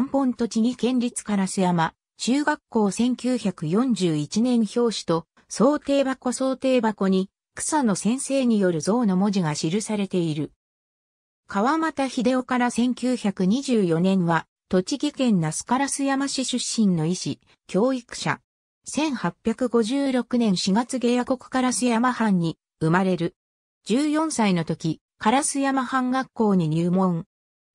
安本栃木県立烏山、中学校1941年表紙と、想定箱想定箱に、草野先生による像の文字が記されている。川又秀夫から1924年は、栃木県那須烏山市出身の医師、教育者。1856年4月下夜国烏山藩に生まれる。14歳の時、烏山藩学校に入門。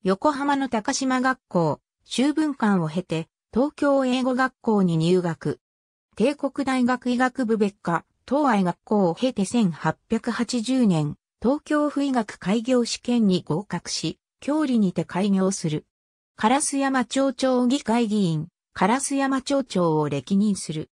横浜の高島学校、修文館を経て、東京英語学校に入学。帝国大学医学部別科、東愛学校を経て1880年、東京府医学開業試験に合格し、教理にて開業する。烏山町長議会議員、烏山町長を歴任する。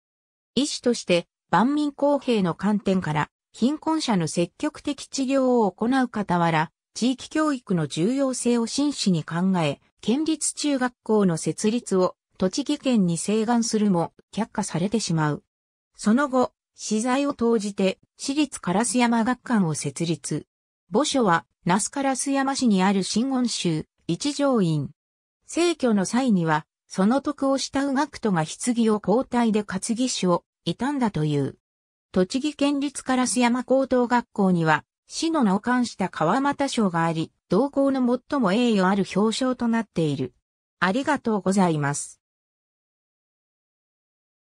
医師として、万民公平の観点から、貧困者の積極的治療を行う傍ら、地域教育の重要性を真摯に考え、県立中学校の設立を栃木県に請願するも却下されてしまう。その後、資材を投じて私立烏山学館を設立。墓所は那須烏山市にある新温州一条院。逝去の際には、その徳を慕う学徒が棺を交代で担ぎ手をたんだという。栃木県立烏山高等学校には、市の名を冠した川又賞があり、同校の最も栄誉ある表彰となっている。ありがとうございます。